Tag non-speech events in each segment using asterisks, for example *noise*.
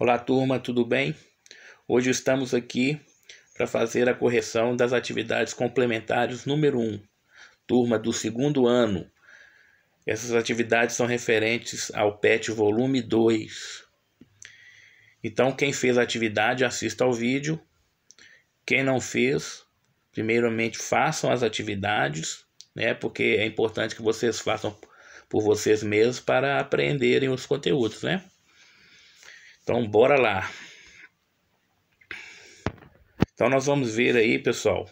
Olá, turma, tudo bem? Hoje estamos aqui para fazer a correção das atividades complementares número 1, turma do segundo ano. Essas atividades são referentes ao PET volume 2. Então, quem fez a atividade, assista ao vídeo. Quem não fez, primeiramente façam as atividades, né? Porque é importante que vocês façam por vocês mesmos para aprenderem os conteúdos, né? Então, bora lá. Então, nós vamos ver aí, pessoal,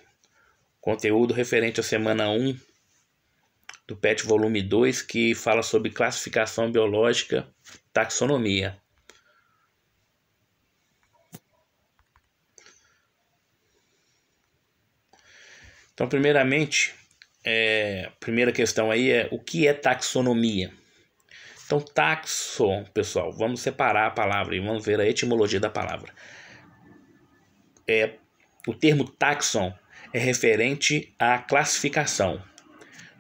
conteúdo referente à semana 1 do PET volume 2, que fala sobre classificação biológica, taxonomia. Então, primeiramente, é, primeira questão aí é o que é taxonomia? Então, taxon, pessoal, vamos separar a palavra e vamos ver a etimologia da palavra. É, o termo taxon é referente à classificação.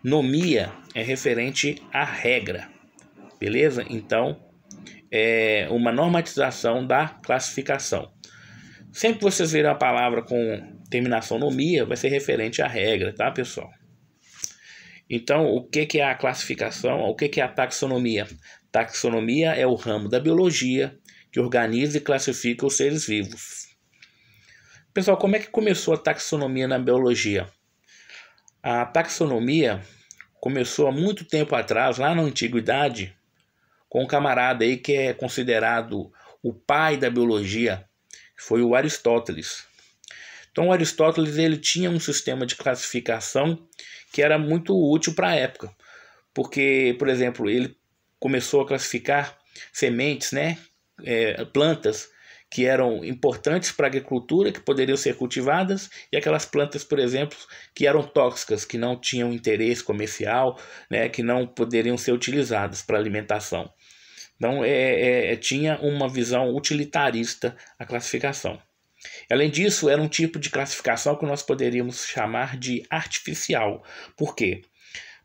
Nomia é referente à regra. Beleza? Então, é uma normatização da classificação. Sempre que vocês verem a palavra com terminação nomia, vai ser referente à regra, tá, pessoal? Então, o que, que é a classificação? O que, que é a taxonomia? Taxonomia é o ramo da biologia que organiza e classifica os seres vivos. Pessoal, como é que começou a taxonomia na biologia? A taxonomia começou há muito tempo atrás, lá na antiguidade, com um camarada aí que é considerado o pai da biologia, que foi o Aristóteles. Então, Aristóteles ele tinha um sistema de classificação que era muito útil para a época. Porque, por exemplo, ele começou a classificar sementes, né, é, plantas que eram importantes para a agricultura, que poderiam ser cultivadas, e aquelas plantas, por exemplo, que eram tóxicas, que não tinham interesse comercial, né, que não poderiam ser utilizadas para alimentação. Então, é, é, é, tinha uma visão utilitarista a classificação. Além disso, era um tipo de classificação que nós poderíamos chamar de artificial. Por quê?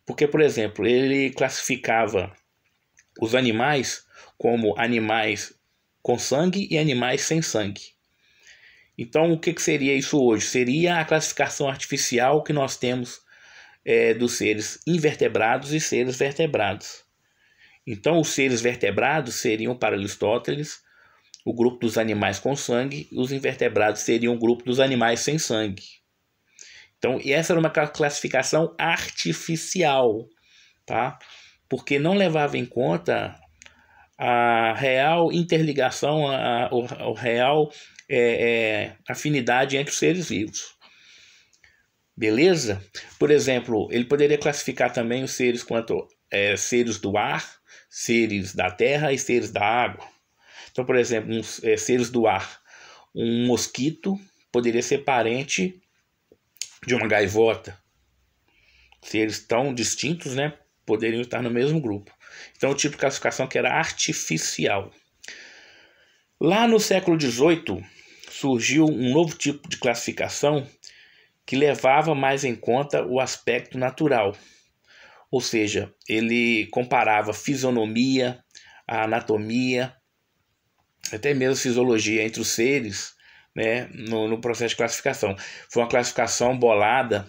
Porque, por exemplo, ele classificava os animais como animais com sangue e animais sem sangue. Então, o que, que seria isso hoje? Seria a classificação artificial que nós temos é, dos seres invertebrados e seres vertebrados. Então, os seres vertebrados seriam, para Aristóteles, o grupo dos animais com sangue, e os invertebrados seriam o grupo dos animais sem sangue. Então, e essa era uma classificação artificial, tá? porque não levava em conta a real interligação, a, a, a real é, é, afinidade entre os seres vivos. Beleza? Por exemplo, ele poderia classificar também os seres quanto é, seres do ar, seres da terra e seres da água. Então, por exemplo, uns, é, seres do ar, um mosquito poderia ser parente de uma gaivota. Seres tão distintos, né? Poderiam estar no mesmo grupo. Então, o tipo de classificação que era artificial. Lá no século XVIII, surgiu um novo tipo de classificação que levava mais em conta o aspecto natural. Ou seja, ele comparava fisionomia, a anatomia, até mesmo fisiologia entre os seres né, no, no processo de classificação. Foi uma classificação bolada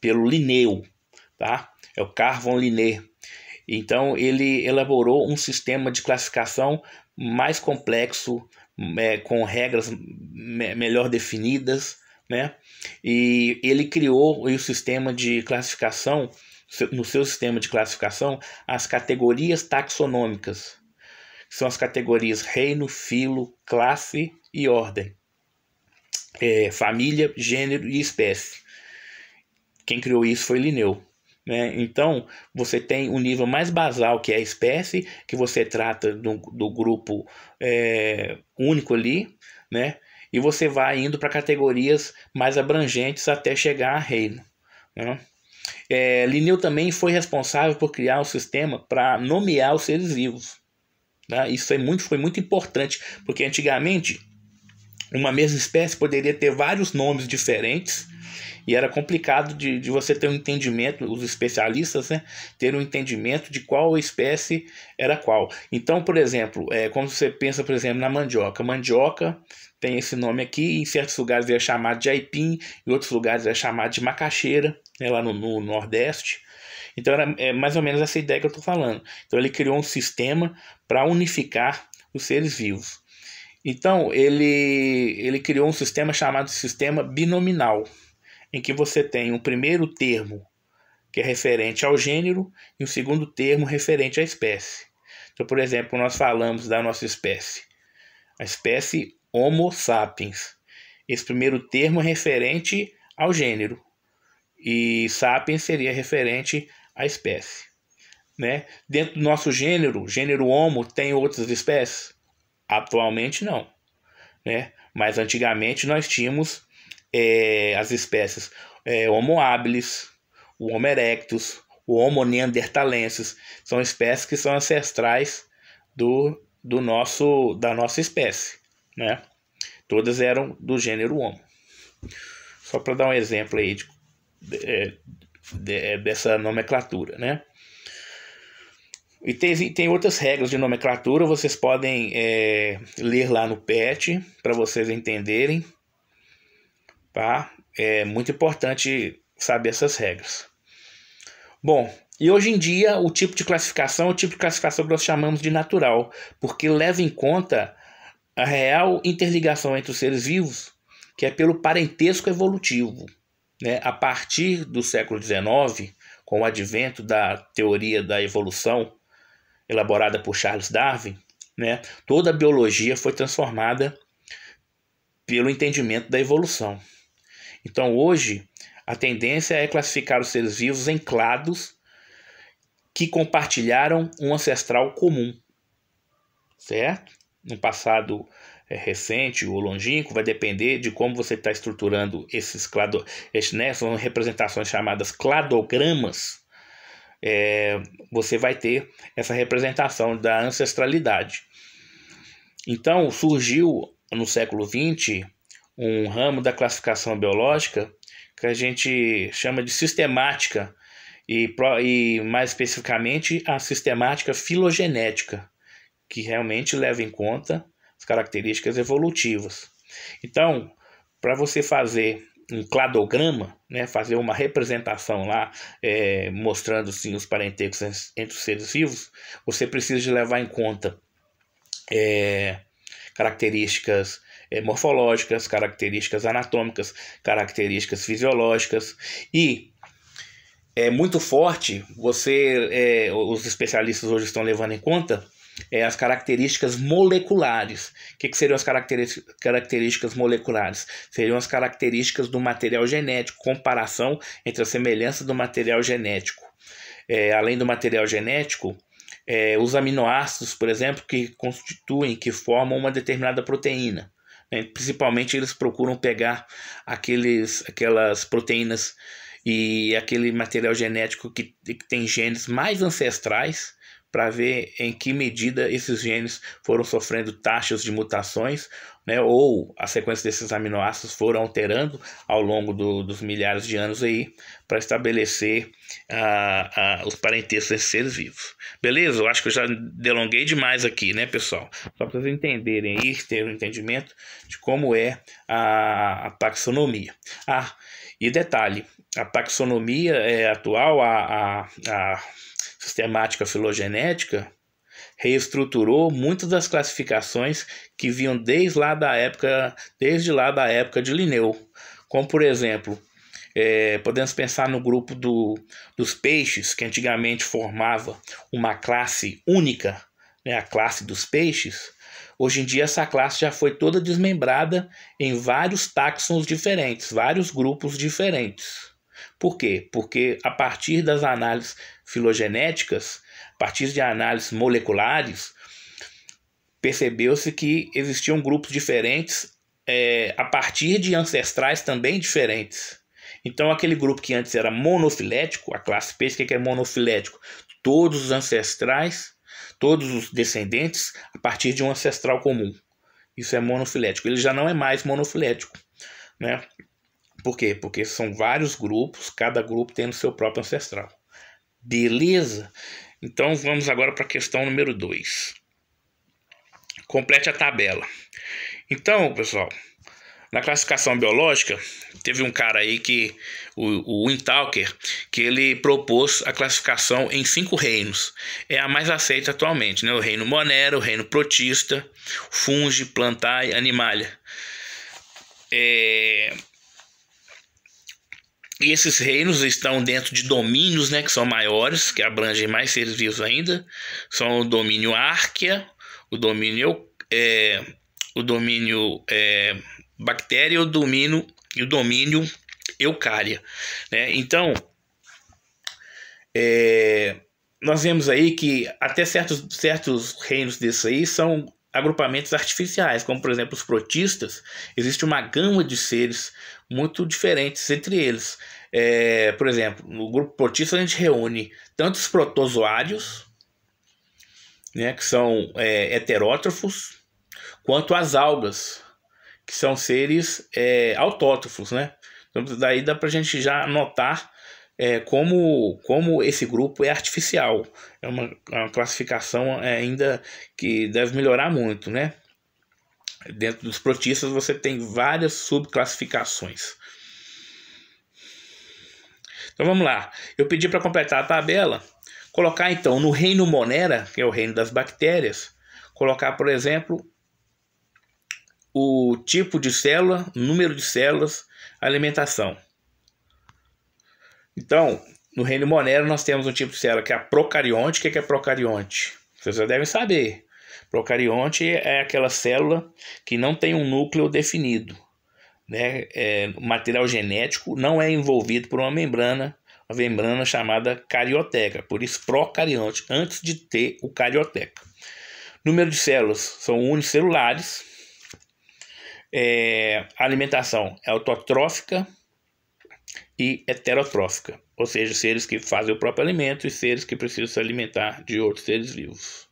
pelo Linneu, tá? é o Carvon Linné. Então ele elaborou um sistema de classificação mais complexo, é, com regras me melhor definidas, né? E ele criou o sistema de classificação, no seu sistema de classificação, as categorias taxonômicas, são as categorias reino, filo, classe e ordem, é, família, gênero e espécie. Quem criou isso foi Linneu. Né? Então, você tem o nível mais basal, que é a espécie, que você trata do, do grupo é, único ali, né? e você vai indo para categorias mais abrangentes até chegar a reino. Né? É, Linneu também foi responsável por criar um sistema para nomear os seres vivos. Né? Isso muito, foi muito importante, porque antigamente uma mesma espécie poderia ter vários nomes diferentes e era complicado de, de você ter um entendimento, os especialistas, né, ter um entendimento de qual espécie era qual. Então, por exemplo, é, quando você pensa, por exemplo, na mandioca, mandioca tem esse nome aqui, em certos lugares é chamado de aipim, em outros lugares é chamado de macaxeira, né, lá no, no Nordeste. Então era é, mais ou menos essa ideia que eu estou falando. Então ele criou um sistema para unificar os seres vivos. Então ele, ele criou um sistema chamado sistema binominal, em que você tem um primeiro termo que é referente ao gênero e um segundo termo referente à espécie. Então, por exemplo, nós falamos da nossa espécie, a espécie Homo sapiens. Esse primeiro termo é referente ao gênero, e sapiens seria referente a espécie. Né? Dentro do nosso gênero, gênero Homo, tem outras espécies? Atualmente não. Né? Mas antigamente nós tínhamos é, as espécies é, Homo habilis, o Homo erectus, o Homo neanderthalensis. São espécies que são ancestrais do, do nosso, da nossa espécie. Né? Todas eram do gênero Homo. Só para dar um exemplo aí de, é, de, é, dessa nomenclatura, né? E tem, tem outras regras de nomenclatura, vocês podem é, ler lá no PET para vocês entenderem. Tá? É muito importante saber essas regras. Bom, e hoje em dia o tipo de classificação é o tipo de classificação que nós chamamos de natural, porque leva em conta a real interligação entre os seres vivos, que é pelo parentesco evolutivo. Né? A partir do século XIX, com o advento da teoria da evolução, elaborada por Charles Darwin, né? toda a biologia foi transformada pelo entendimento da evolução. Então, hoje, a tendência é classificar os seres vivos em clados que compartilharam um ancestral comum, certo? No passado é recente ou longínquo, vai depender de como você está estruturando esses clado, né, são representações chamadas cladogramas. É, você vai ter essa representação da ancestralidade. Então surgiu no século XX um ramo da classificação biológica que a gente chama de sistemática e, e mais especificamente a sistemática filogenética, que realmente leva em conta as características evolutivas. Então, para você fazer um cladograma, né, fazer uma representação lá, é, mostrando sim os parentescos entre os seres vivos, você precisa de levar em conta é, características é, morfológicas, características anatômicas, características fisiológicas e é muito forte. Você, é, os especialistas hoje estão levando em conta é, as características moleculares. O que, que seriam as características moleculares? Seriam as características do material genético, comparação entre a semelhança do material genético. É, além do material genético, é, os aminoácidos, por exemplo, que constituem, que formam uma determinada proteína. Né? Principalmente eles procuram pegar aqueles, aquelas proteínas e aquele material genético que, que tem genes mais ancestrais para ver em que medida esses genes foram sofrendo taxas de mutações, né, ou a sequência desses aminoácidos foram alterando ao longo do, dos milhares de anos aí, para estabelecer uh, uh, os parentescos desses seres vivos. Beleza? Eu acho que eu já delonguei demais aqui, né, pessoal? Só para vocês entenderem aí, terem um entendimento de como é a, a taxonomia. Ah, e detalhe, a taxonomia é, atual, a, a, a sistemática filogenética, reestruturou muitas das classificações que vinham desde lá da época, desde lá da época de Linneu, como por exemplo, é, podemos pensar no grupo do, dos peixes, que antigamente formava uma classe única, né, a classe dos peixes. Hoje em dia, essa classe já foi toda desmembrada em vários táxons diferentes, vários grupos diferentes. Por quê? Porque a partir das análises filogenéticas, a partir de análises moleculares, percebeu-se que existiam grupos diferentes é, a partir de ancestrais também diferentes. Então, aquele grupo que antes era monofilético, a classe peixe, é que é monofilético? Todos os ancestrais, todos os descendentes, a partir de um ancestral comum. Isso é monofilético. Ele já não é mais monofilético. Né? Por quê? Porque são vários grupos, cada grupo tem o seu próprio ancestral. Beleza? Então vamos agora para a questão número 2. Complete a tabela. Então, pessoal, na classificação biológica, teve um cara aí que, o, o Wintalker, que ele propôs a classificação em cinco reinos. É a mais aceita atualmente, né? O reino Monera, o reino Protista, Fungi, Plantae, Animalia. É, e esses reinos estão dentro de domínios, né, que são maiores, que abrangem mais seres vivos ainda. São o domínio Árquia, o domínio é, o domínio é, bactéria, o domínio e o domínio Eucária, né? Então, é, nós vemos aí que até certos, certos reinos desses aí são agrupamentos artificiais, como por exemplo os protistas, existe uma gama de seres muito diferentes entre eles. É, por exemplo, no grupo protista a gente reúne tanto os protozoários, né, que são é, heterótrofos, quanto as algas, que são seres é, autótrofos, né? Então, daí dá para a gente já notar é, como, como esse grupo é artificial. É uma, uma classificação é, ainda que deve melhorar muito, né? Dentro dos protistas você tem várias subclassificações. Então vamos lá. Eu pedi para completar a tabela, colocar então no reino Monera, que é o reino das bactérias, colocar, por exemplo, o tipo de célula, número de células, alimentação. Então, no reino Monera nós temos um tipo de célula que é a procarionte. O que é, que é procarionte? Vocês já devem saber. Procarionte é aquela célula que não tem um núcleo definido. Né? É, o material genético não é envolvido por uma membrana, uma membrana chamada carioteca, por isso procarionte, antes de ter o carioteca. Número de células são unicelulares. É, alimentação é autotrófica e heterotrófica, ou seja, seres que fazem o próprio alimento e seres que precisam se alimentar de outros seres vivos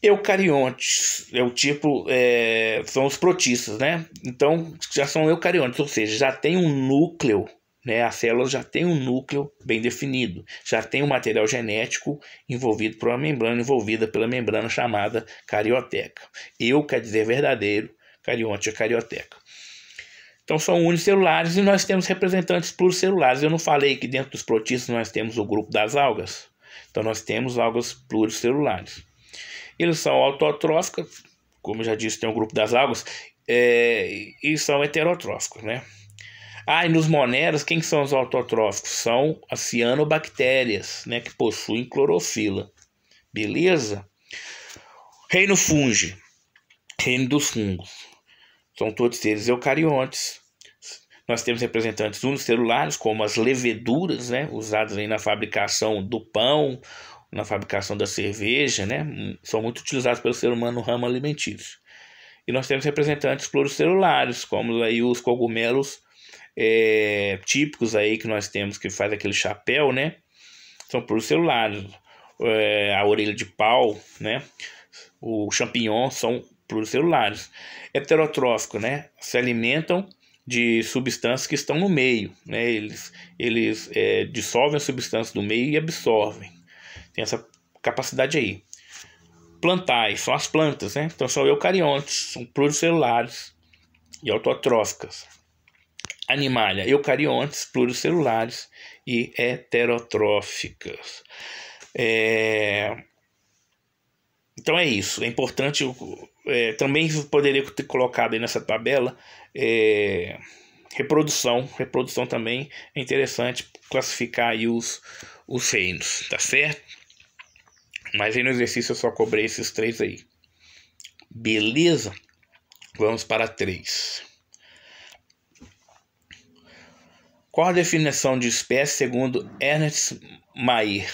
eucariontes, é o tipo, é, são os protistas, né? Então, já são eucariontes, ou seja, já tem um núcleo, né? A célula já tem um núcleo bem definido, já tem um material genético envolvido por uma membrana, envolvida pela membrana chamada carioteca. Eu quer dizer verdadeiro, carionte é carioteca. Então são unicelulares e nós temos representantes pluricelulares. Eu não falei que dentro dos protistas nós temos o grupo das algas. Então nós temos algas pluricelulares. Eles são autotróficos, como já disse, tem o um grupo das águas, é, e são heterotróficos, né? Ah, e nos moneros, quem são os autotróficos? São as cianobactérias, né, que possuem clorofila. Beleza? Reino funge, reino dos fungos. São todos eles eucariontes. Nós temos representantes unicelulares, como as leveduras, né, usadas aí na fabricação do pão, na fabricação da cerveja, né, são muito utilizados pelo ser humano no ramo alimentício. E nós temos representantes pluricelulares, como aí os cogumelos é, típicos aí que nós temos, que faz aquele chapéu, né, são pluricelulares. É, a orelha de pau, né, o champignon são pluricelulares. Heterotrófico, né, se alimentam de substâncias que estão no meio, né, eles, eles é, dissolvem a substância do meio e absorvem. Tem essa capacidade aí. Plantais, são as plantas, né? Então são eucariontes, são pluricelulares e autotróficas. Animalha, eucariontes, pluricelulares e heterotróficas. É... Então é isso. É importante. É, também poderia ter colocado aí nessa tabela é, reprodução. Reprodução também é interessante classificar aí os, os reinos, tá certo? Mas aí no exercício eu só cobrei esses três aí. Beleza? Vamos para três. Qual a definição de espécie segundo Ernest Mayr?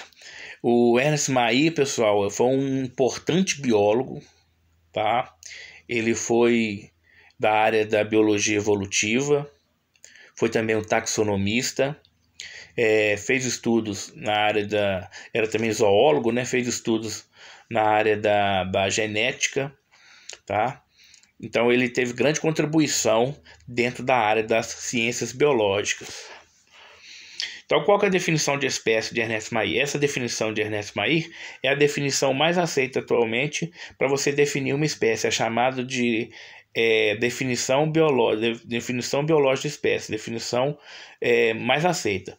O Ernest Mayr, pessoal, foi um importante biólogo, tá? Ele foi da área da biologia evolutiva, foi também um taxonomista, é, fez estudos na área da. Era também zoólogo, né? Fez estudos na área da, da genética, tá? Então ele teve grande contribuição dentro da área das ciências biológicas. Então, qual é a definição de espécie de Ernest Mayr? Essa definição de Ernest Mayr é a definição mais aceita atualmente para você definir uma espécie. É chamada de é, definição, biológica, definição biológica de espécie, definição é, mais aceita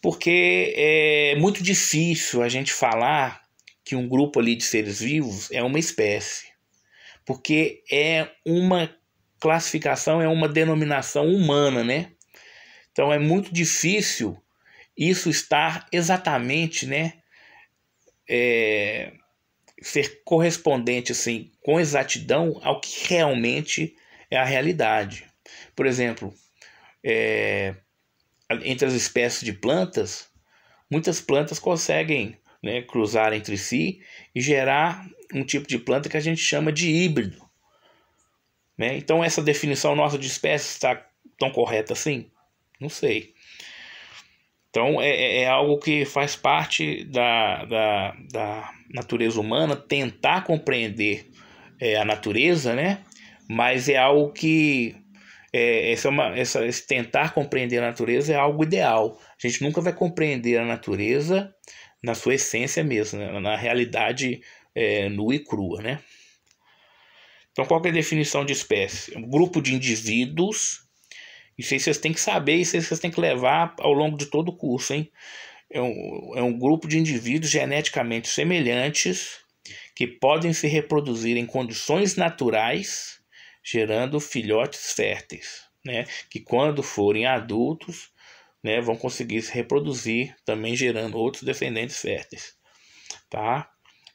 porque é muito difícil a gente falar que um grupo ali de seres vivos é uma espécie, porque é uma classificação, é uma denominação humana, né? Então é muito difícil isso estar exatamente, né? É, ser correspondente assim com exatidão ao que realmente é a realidade. Por exemplo, é, entre as espécies de plantas, muitas plantas conseguem né, cruzar entre si e gerar um tipo de planta que a gente chama de híbrido. Né? Então, essa definição nossa de espécie está tão correta assim? Não sei. Então, é, é, é algo que faz parte da, da, da natureza humana tentar compreender é, a natureza, né? mas é algo que é, essa, é uma, essa, esse tentar compreender a natureza é algo ideal. A gente nunca vai compreender a natureza na sua essência mesmo, né? na realidade é, nua e crua, né? Então, qual é a definição de espécie? Um grupo de indivíduos, isso aí vocês têm que saber, isso aí vocês têm que levar ao longo de todo o curso, hein? É um, é um grupo de indivíduos geneticamente semelhantes que podem se reproduzir em condições naturais gerando filhotes férteis, né, que quando forem adultos, né, vão conseguir se reproduzir, também gerando outros descendentes férteis, tá?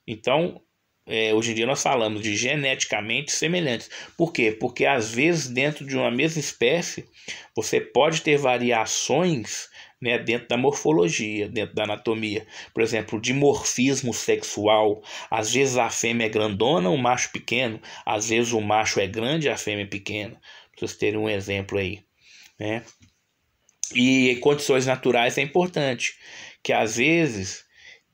Então, é, hoje em dia nós falamos de geneticamente semelhantes. Por quê? Porque às vezes dentro de uma mesma espécie você pode ter variações né, dentro da morfologia, dentro da anatomia. Por exemplo, dimorfismo sexual. Às vezes a fêmea é grandona, o macho pequeno. Às vezes o macho é grande, a fêmea é pequena. Pra vocês terem um exemplo aí. Né? E condições naturais é importante, que às vezes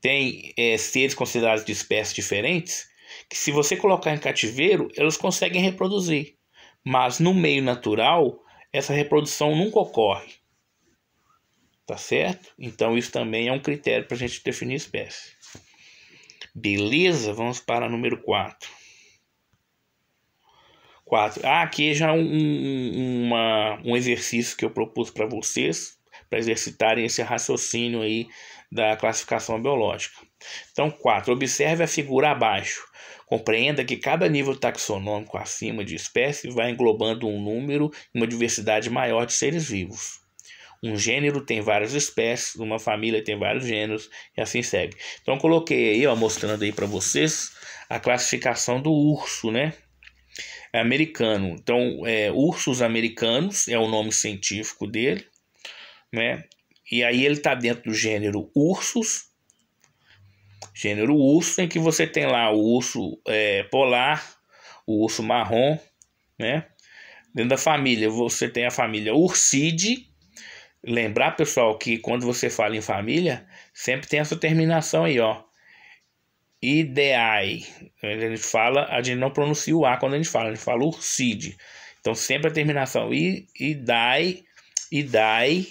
tem é, seres considerados de espécies diferentes, que se você colocar em cativeiro, elas conseguem reproduzir. Mas no meio natural, essa reprodução nunca ocorre. Tá certo? Então, isso também é um critério para a gente definir espécie. Beleza? Vamos para número 4. 4. Ah, aqui já é um, uma, um exercício que eu propus para vocês, para exercitarem esse raciocínio aí da classificação biológica. Então, 4. Observe a figura abaixo. Compreenda que cada nível taxonômico acima de espécie vai englobando um número e uma diversidade maior de seres vivos. Um gênero tem várias espécies, uma família tem vários gêneros e assim segue. Então coloquei aí, ó, mostrando aí para vocês a classificação do urso, né? É americano. Então, é, ursos americanos é o nome científico dele, né? E aí ele tá dentro do gênero ursos. Gênero urso, em que você tem lá o urso é, polar, o urso marrom, né? Dentro da família, você tem a família Ursidae, lembrar, pessoal, que quando você fala em família, sempre tem essa terminação aí, ó. IDEAI. A gente fala, a gente não pronuncia o A quando a gente fala, a gente fala URCID. Então sempre a terminação I, IDAI, IDAI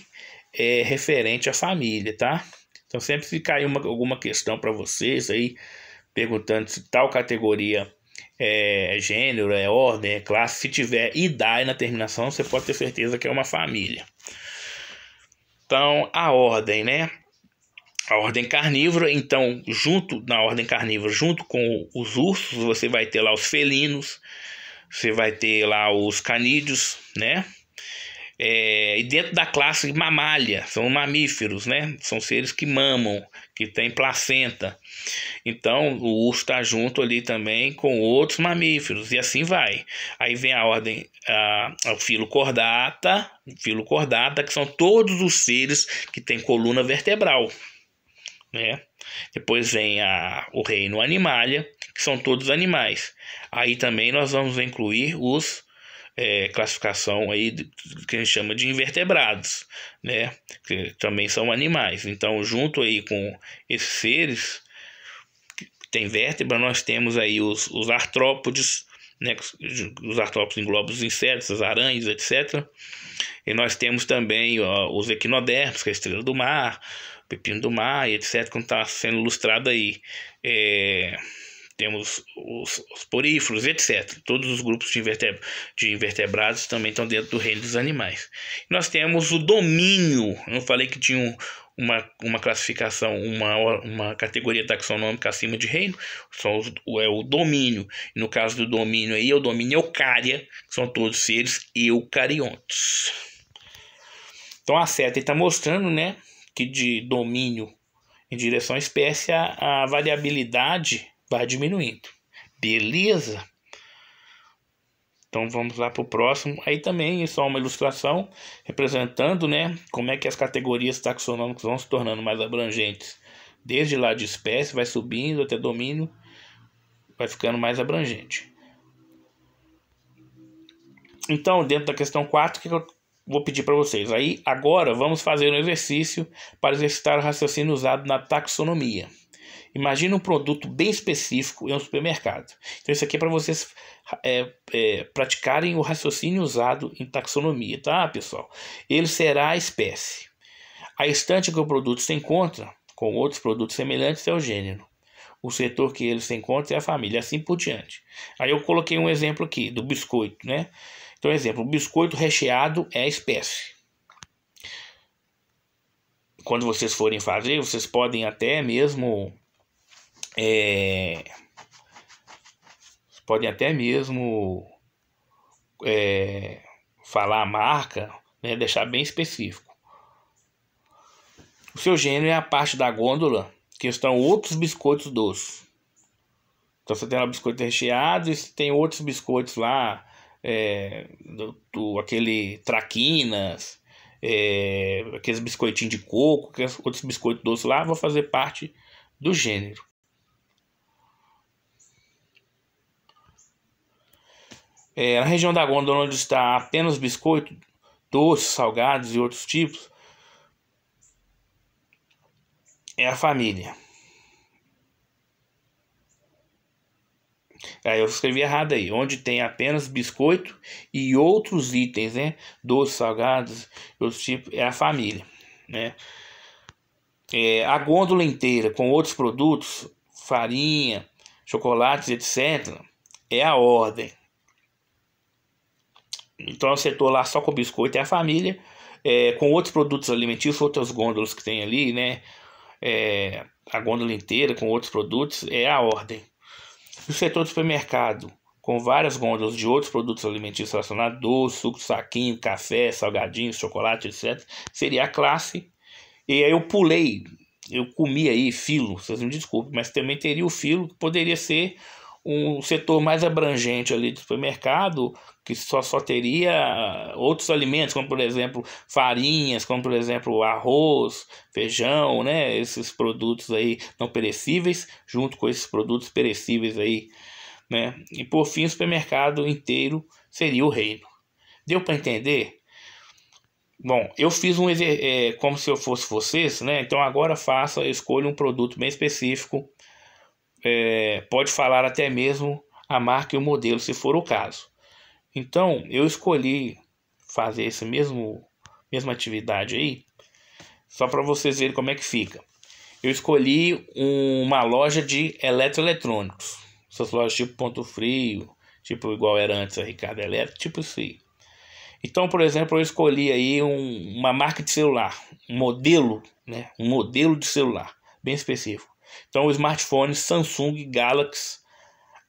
é referente à família, tá? Então sempre se cair uma, alguma questão para vocês aí, perguntando se tal categoria é gênero, é ordem, é classe, se tiver IDAI na terminação, você pode ter certeza que é uma família. Então, a ordem, né? A ordem carnívora, então, junto na ordem carnívora, junto com os ursos, você vai ter lá os felinos, você vai ter lá os canídeos, né? É, e dentro da classe mamália, são mamíferos, né? São seres que mamam, que tem placenta. Então o urso está junto ali também com outros mamíferos e assim vai. Aí vem a ordem, a, filo cordata, filo cordata, que são todos os seres que têm coluna vertebral. Né? Depois vem a, o reino animalia, que são todos animais. Aí também nós vamos incluir os é, classificação aí que a gente chama de invertebrados, né? Que também são animais. Então, junto aí com esses seres que têm vértebra, nós temos aí os, os artrópodes, né? Os artrópodes englobam os insetos, as aranhas, etc. E nós temos também ó, os equinodermos, que é a estrela do mar, o pepino do mar, etc. Como está sendo ilustrado aí. É temos os, os poríferos, etc. Todos os grupos de, inverte de invertebrados também estão dentro do reino dos animais. Nós temos o domínio. Eu falei que tinha um, uma, uma classificação, uma, uma categoria taxonômica acima de reino, são os, é o domínio. no caso do domínio aí, é o domínio eucária, que são todos seres eucariontes. Então a seta está mostrando, né, que de domínio em direção à espécie, a, a variabilidade vai diminuindo. Beleza? Então vamos lá para o próximo. Aí também é só uma ilustração representando, né, como é que as categorias taxonômicas vão se tornando mais abrangentes. Desde lá de espécie vai subindo até domínio, vai ficando mais abrangente. Então, dentro da questão 4, que eu vou pedir para vocês? Aí agora vamos fazer um exercício para exercitar o raciocínio usado na taxonomia. Imagina um produto bem específico em um supermercado. Então, isso aqui é para vocês é, é, praticarem o raciocínio usado em taxonomia, tá, pessoal? Ele será a espécie. A estante que o produto se encontra, com outros produtos semelhantes, é o gênero. O setor que ele se encontra é a família, assim por diante. Aí eu coloquei um exemplo aqui do biscoito, né? Então, exemplo, o biscoito recheado é a espécie quando vocês forem fazer, vocês podem até mesmo é, podem até mesmo é, falar a marca, né, deixar bem específico. O seu gênero é a parte da gôndola que estão outros biscoitos doces. Então você tem lá biscoitos recheados e tem outros biscoitos lá, é, do, do, aquele traquinas, é, aqueles biscoitinhos de coco, aqueles é outros biscoitos doces lá, vão fazer parte do gênero. É, na região da Gôndola, onde está apenas biscoito, doces, salgados e outros tipos, é a família. Aí eu escrevi errado aí, onde tem apenas biscoito e outros itens, né? Doces, salgados, outros tipos, é a família, né? É, a gôndola inteira com outros produtos, farinha, chocolates, etc., é a ordem. Então o é setor lá só com biscoito e é a família, é, com outros produtos alimentícios, outras gôndolas que tem ali, né? É, a gôndola inteira com outros produtos, é a ordem. O setor do supermercado, com várias gôndolas de outros produtos alimentícios relacionados, doce, suco, saquinho, café, salgadinho, chocolate, etc., seria a classe. E aí eu pulei, eu comi aí filo, vocês me desculpem, mas também teria o filo, que poderia ser um setor mais abrangente ali do supermercado, que só, só teria ah, outros alimentos, como por exemplo farinhas, como por exemplo arroz, feijão, né? Esses produtos aí não perecíveis, junto com esses produtos perecíveis aí, né? E por fim, o supermercado inteiro seria o reino. Deu para entender? Bom, eu fiz um é, como se eu fosse vocês, né? Então agora faça, escolha um produto bem específico. É, pode falar até mesmo a marca e o modelo, se for o caso. Então eu escolhi fazer esse mesmo mesma atividade aí, só para vocês verem como é que fica. Eu escolhi uma loja de eletroeletrônicos, essas lojas tipo Ponto Frio, tipo igual era antes a Ricardo Elétrico, tipo assim. Então, por exemplo, eu escolhi aí um, uma marca de celular, um modelo, né, um modelo de celular bem específico. Então, o smartphone Samsung Galaxy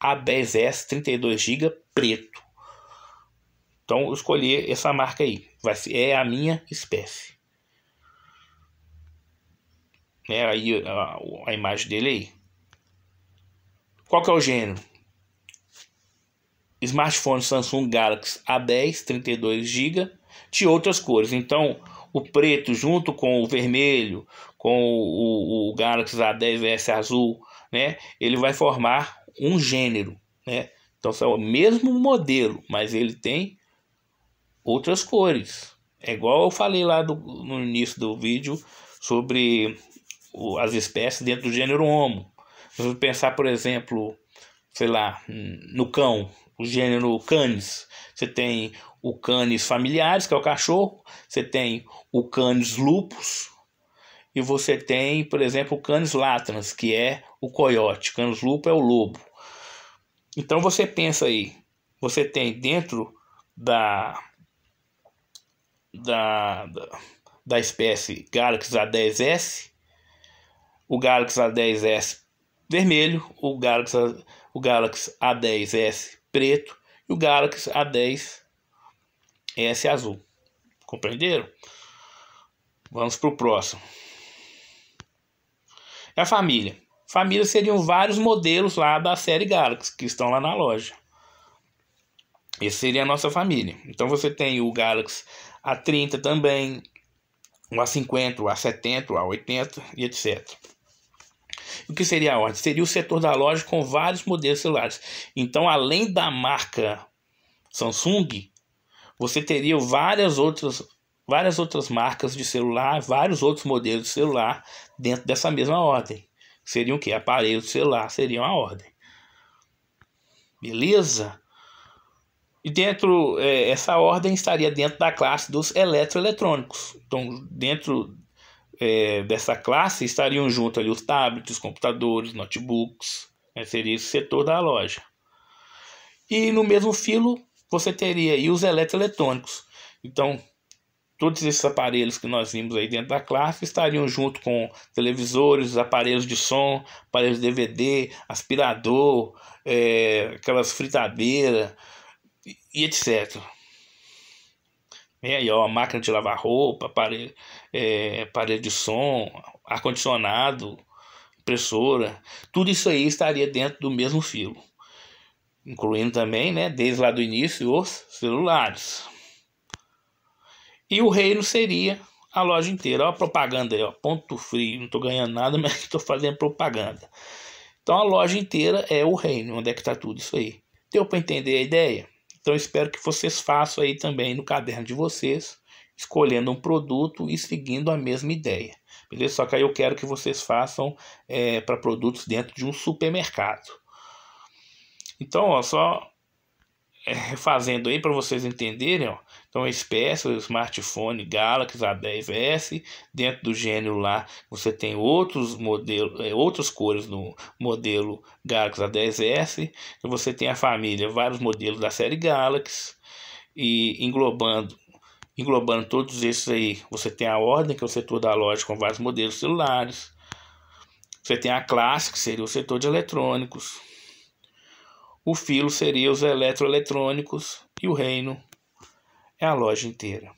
A10s 32GB preto. Então eu escolhi essa marca aí. Vai ser, é a minha espécie. É aí a, a imagem dele aí. Qual que é o gênero? Smartphone Samsung Galaxy A10 32 GB de outras cores. Então o preto junto com o vermelho, com o, o, o Galaxy A10S azul, né? Ele vai formar um gênero, né? Então é o mesmo modelo, mas ele tem outras cores. É igual eu falei lá do, no início do vídeo sobre o, as espécies dentro do gênero Homo. Vamos pensar, por exemplo, sei lá, no cão, o gênero Canis. Você tem o Canis familiares, que é o cachorro, você tem o Canis lupus, e você tem, por exemplo, o Canis latrans, que é o coiote. Canis lupo é o lobo. Então você pensa aí, você tem dentro da da, da, da espécie Galaxy A10S, o Galaxy A10S vermelho, o Galaxy, o Galaxy A10S preto e o Galaxy A10S azul. Compreenderam? Vamos para o próximo. É a família. Família seriam vários modelos lá da série Galaxy que estão lá na loja. Essa seria a nossa família. Então você tem o Galaxy a 30 também, o A50, o A70, o A80 e etc. O que seria a ordem? Seria o setor da loja com vários modelos celulares. Então, além da marca Samsung, você teria várias outras, várias outras marcas de celular, vários outros modelos de celular dentro dessa mesma ordem. Seriam o que? Aparelhos de celular, seria uma ordem. Beleza? E dentro, é, essa ordem estaria dentro da classe dos eletroeletrônicos. Então, dentro é, dessa classe estariam junto ali os tablets, computadores, notebooks, né? seria esse setor da loja. E no mesmo filo, você teria aí os eletroeletrônicos. Então, todos esses aparelhos que nós vimos aí dentro da classe estariam junto com televisores, aparelhos de som, aparelhos de DVD, aspirador, é, aquelas fritadeiras, e etc. E aí, ó, máquina de lavar roupa, parede, é, parede de som, ar-condicionado, impressora, tudo isso aí estaria dentro do mesmo filo. Incluindo também, né, desde lá do início, os celulares. E o reino seria a loja inteira. Ó, a propaganda aí, ó, ponto frio, não estou ganhando nada, *laughs* mas estou fazendo propaganda. Então a loja inteira é o reino, onde é que está tudo isso aí. Deu para entender a ideia? Então espero que vocês façam aí também no caderno de vocês, escolhendo um produto e seguindo a mesma ideia. Beleza? Só que aí eu quero que vocês façam é, para produtos dentro de um supermercado. Então, ó, só é, fazendo aí para vocês entenderem, ó, então, a espécie o smartphone Galaxy A10s, dentro do gênero lá, você tem outros modelos, é, outras cores no modelo Galaxy A10s. você tem a família, vários modelos da série Galaxy e englobando englobando todos esses aí, você tem a ordem, que é o setor da loja com vários modelos celulares. Você tem a classe, que seria o setor de eletrônicos. O filo seria os eletroeletrônicos e o reino é a loja inteira.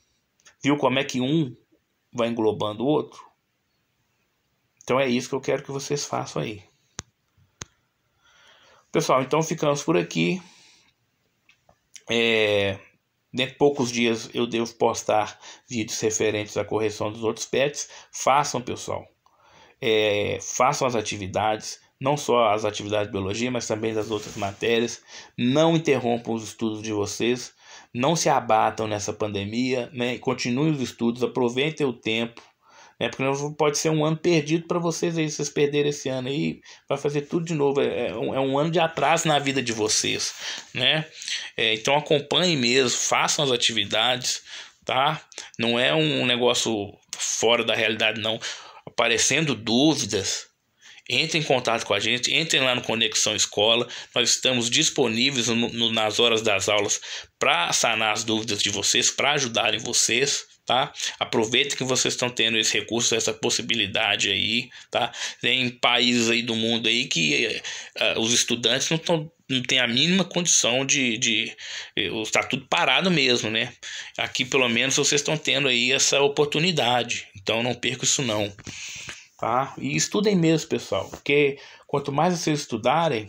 Viu como é que um vai englobando o outro? Então é isso que eu quero que vocês façam aí. Pessoal, então ficamos por aqui. É, dentro de poucos dias eu devo postar vídeos referentes à correção dos outros pets. Façam, pessoal. É, façam as atividades, não só as atividades de biologia, mas também das outras matérias. Não interrompam os estudos de vocês não se abatam nessa pandemia, né? continuem os estudos, aproveitem o tempo, né? porque pode ser um ano perdido para vocês aí, vocês perderem esse ano aí, vai fazer tudo de novo, é, é, um, é um ano de atraso na vida de vocês, né? É, então acompanhem mesmo, façam as atividades, tá? Não é um negócio fora da realidade não, aparecendo dúvidas, entre em contato com a gente, entrem lá no Conexão Escola. Nós estamos disponíveis no, no, nas horas das aulas para sanar as dúvidas de vocês, para ajudarem vocês tá? Aproveita que vocês estão tendo esse recurso, essa possibilidade aí, tá? Tem países aí do mundo aí que uh, os estudantes não estão não tem a mínima condição de, de está eh, tudo parado mesmo, né? Aqui pelo menos vocês estão tendo aí essa oportunidade, então não perca isso não tá? E estudem mesmo, pessoal, porque quanto mais vocês estudarem,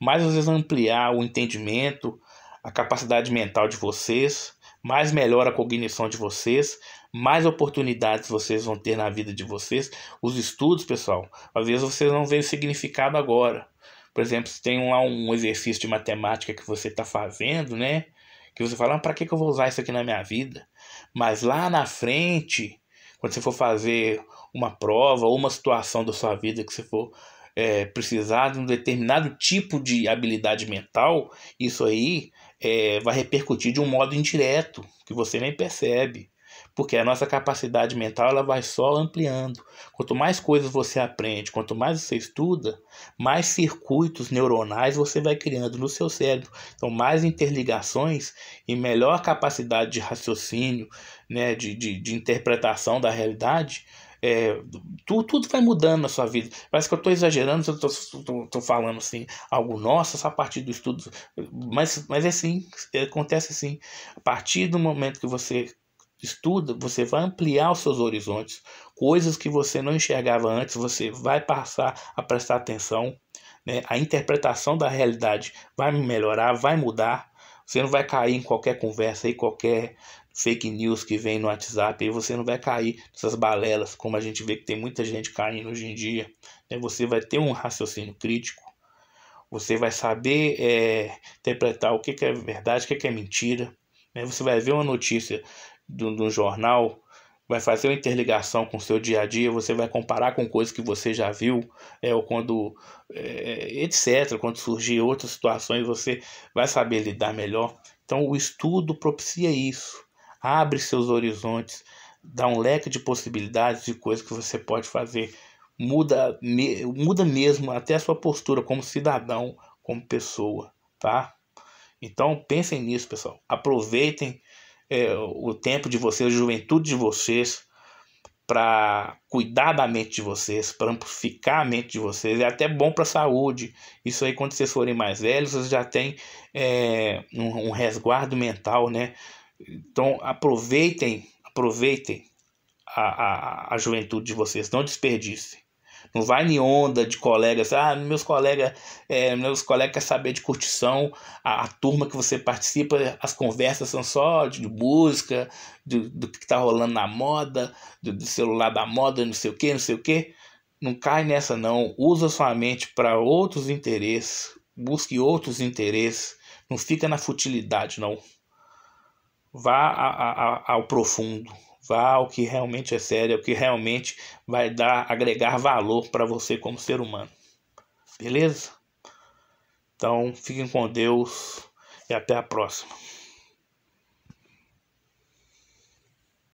mais vocês vão ampliar o entendimento, a capacidade mental de vocês, mais melhora a cognição de vocês, mais oportunidades vocês vão ter na vida de vocês. Os estudos, pessoal, às vezes vocês não veem o significado agora. Por exemplo, se tem lá um exercício de matemática que você está fazendo, né? Que você fala, ah, para que, que eu vou usar isso aqui na minha vida? Mas lá na frente, quando você for fazer uma prova ou uma situação da sua vida que você for é, precisar de um determinado tipo de habilidade mental, isso aí é, vai repercutir de um modo indireto, que você nem percebe. Porque a nossa capacidade mental ela vai só ampliando. Quanto mais coisas você aprende, quanto mais você estuda, mais circuitos neuronais você vai criando no seu cérebro. Então, mais interligações e melhor capacidade de raciocínio, né, de, de, de interpretação da realidade é, tu, tudo vai mudando na sua vida. Parece que eu estou exagerando, eu estou falando assim, algo nosso, só a partir do estudo. Mas, mas é assim, acontece assim. A partir do momento que você estuda, você vai ampliar os seus horizontes. Coisas que você não enxergava antes, você vai passar a prestar atenção. Né? A interpretação da realidade vai melhorar, vai mudar. Você não vai cair em qualquer conversa e qualquer fake news que vem no WhatsApp, e você não vai cair nessas balelas, como a gente vê que tem muita gente caindo hoje em dia. Né? Você vai ter um raciocínio crítico, você vai saber é, interpretar o que, que é verdade, o que, que é mentira. Né? Você vai ver uma notícia de um jornal vai fazer uma interligação com o seu dia a dia, você vai comparar com coisas que você já viu, é, ou quando, é, etc. Quando surgir outras situações, você vai saber lidar melhor. Então, o estudo propicia isso, abre seus horizontes, dá um leque de possibilidades de coisas que você pode fazer, muda, me, muda mesmo até a sua postura como cidadão, como pessoa, tá? Então, pensem nisso, pessoal. Aproveitem é, o tempo de vocês, a juventude de vocês, para cuidar da mente de vocês, para amplificar a mente de vocês. É até bom para a saúde. Isso aí, quando vocês forem mais velhos, vocês já têm é, um, um resguardo mental, né? Então, aproveitem, aproveitem a, a, a juventude de vocês, não desperdicem. Não vai em onda de colegas. Assim, ah, meus colegas, é, meus colegas querem saber de curtição. A, a, turma que você participa, as conversas são só de, de música, do do que está rolando na moda, do, do, celular da moda, não sei o que, não sei o que. Não cai nessa, não. Usa sua mente para outros interesses. Busque outros interesses. Não fica na futilidade, não. Vá a, a, ao profundo. Vá ao que realmente é sério, ao que realmente vai dar, agregar valor para você como ser humano. Beleza? Então, fiquem com Deus e até a próxima.